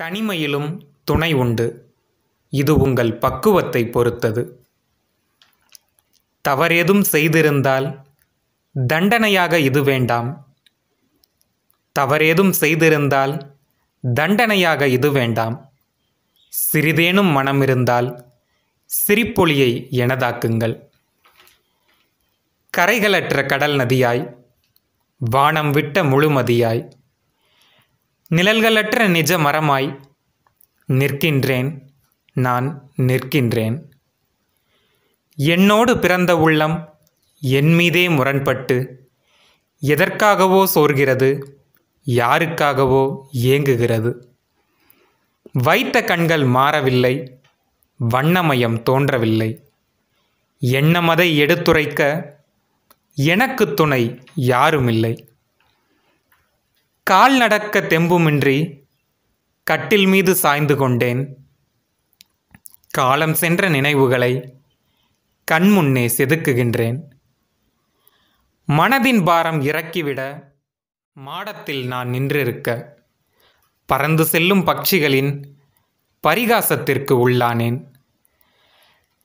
தனிமையிலும் துணை உண்டு இது உங்கள் பக்குவத்தை பொறுத்தது தவறேதும் செய்திருந்தால் தண்டனையாக இது வேண்டாம் தவறேதும் செய்திருந்தால் தண்டனையாக இது வேண்டாம் சிறிதேனும் மனம் இருந்தால் சிரிப்பொலியை எனதாக்குங்கள் கரைகளற்ற கடல் நதியாய் வானம் விட்ட முழுமதியாய் நிழல்களற்ற நிஜ மரமாய் நிற்கின்றேன் நான் நிற்கின்றேன் என்னோடு பிறந்த உள்ளம் என் மீதே முரண்பட்டு எதற்காகவோ சோர்கிறது யாருக்காகவோ ஏங்குகிறது வைத்த கண்கள் மாறவில்லை வண்ணமயம் தோன்றவில்லை எண்ணமதை எடுத்துரைக்க எனக்கு துணை யாருமில்லை கால் நடக்க தெம்புமின்றி கட்டில் மீது சாய்ந்து கொண்டேன் காலம் சென்ற நினைவுகளை கண்முன்னே செதுக்குகின்றேன் மனதின் பாரம் இறக்கிவிட மாடத்தில் நான் நின்றிருக்க பறந்து செல்லும் பட்சிகளின் பரிகாசத்திற்கு உள்ளானேன்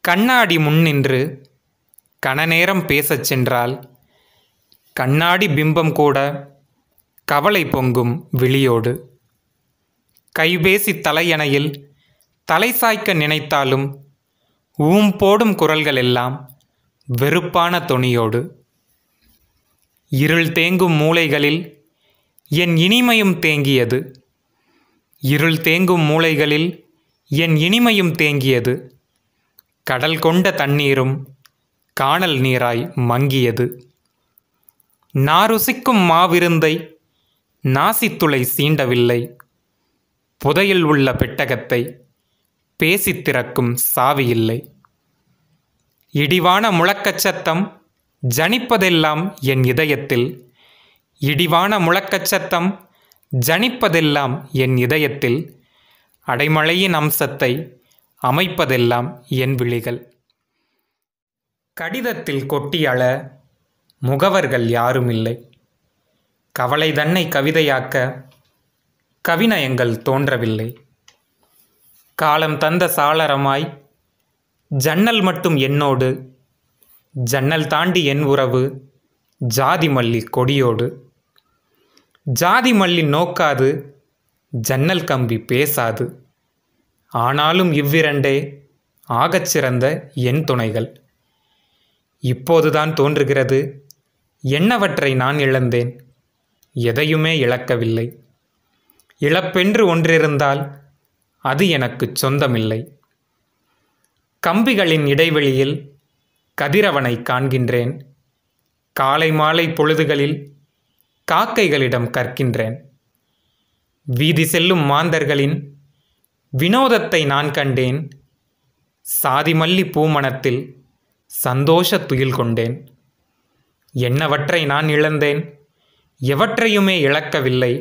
கண்ணாடி முன் நின்று கணநேரம் பேசச் சென்றால் கண்ணாடி பிம்பம் கூட கவலை பொங்கும் விழியோடு கைபேசி தலையணையில் தலை சாய்க்க நினைத்தாலும் ஊம் போடும் குரல்கள் எல்லாம் வெறுப்பான தொனியோடு இருள் தேங்கும் மூளைகளில் என் இனிமையும் தேங்கியது இருள் தேங்கும் மூளைகளில் என் இனிமையும் தேங்கியது கடல் கொண்ட தண்ணீரும் காணல் நீராய் மங்கியது நாருசிக்கும் மாவிருந்தை நாசித்துளை சீண்டவில்லை புதையில் உள்ள பெட்டகத்தை பேசி திறக்கும் சாவியில்லை இடிவான முழக்கச் சத்தம் ஜனிப்பதெல்லாம் என் இதயத்தில் இடிவான முழக்கச் சத்தம் ஜனிப்பதெல்லாம் என் இதயத்தில் அடைமழையின் அம்சத்தை அமைப்பதெல்லாம் என் விழிகள் கடிதத்தில் கொட்டியள முகவர்கள் யாரும் இல்லை கவலை தன்னை கவிதையாக்க கவிநயங்கள் தோன்றவில்லை காலம் தந்த சாளரமாய் ஜன்னல் மட்டும் என்னோடு ஜன்னல் தாண்டி என் உறவு ஜாதி மல்லி கொடியோடு ஜாதி மல்லி நோக்காது ஜன்னல் கம்பி பேசாது ஆனாலும் இவ்விரண்டே ஆகச்சிறந்த என் துணைகள் இப்போதுதான் தோன்றுகிறது என்னவற்றை நான் இழந்தேன் எதையுமே இழக்கவில்லை இழப்பென்று ஒன்றிருந்தால் அது எனக்கு சொந்தமில்லை கம்பிகளின் இடைவெளியில் கதிரவனை காண்கின்றேன் காலை மாலை பொழுதுகளில் காக்கைகளிடம் கற்கின்றேன் வீதி செல்லும் மாந்தர்களின் வினோதத்தை நான் கண்டேன் சாதிமல்லி பூமணத்தில் சந்தோஷ துயில் கொண்டேன் என்னவற்றை நான் இழந்தேன் எவற்றையுமே இழக்கவில்லை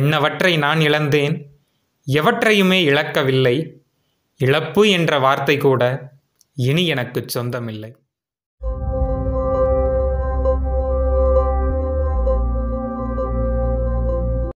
என்னவற்றை நான் இழந்தேன் எவற்றையுமே இழக்கவில்லை இழப்பு என்ற வார்த்தை கூட இனி எனக்கு சொந்தமில்லை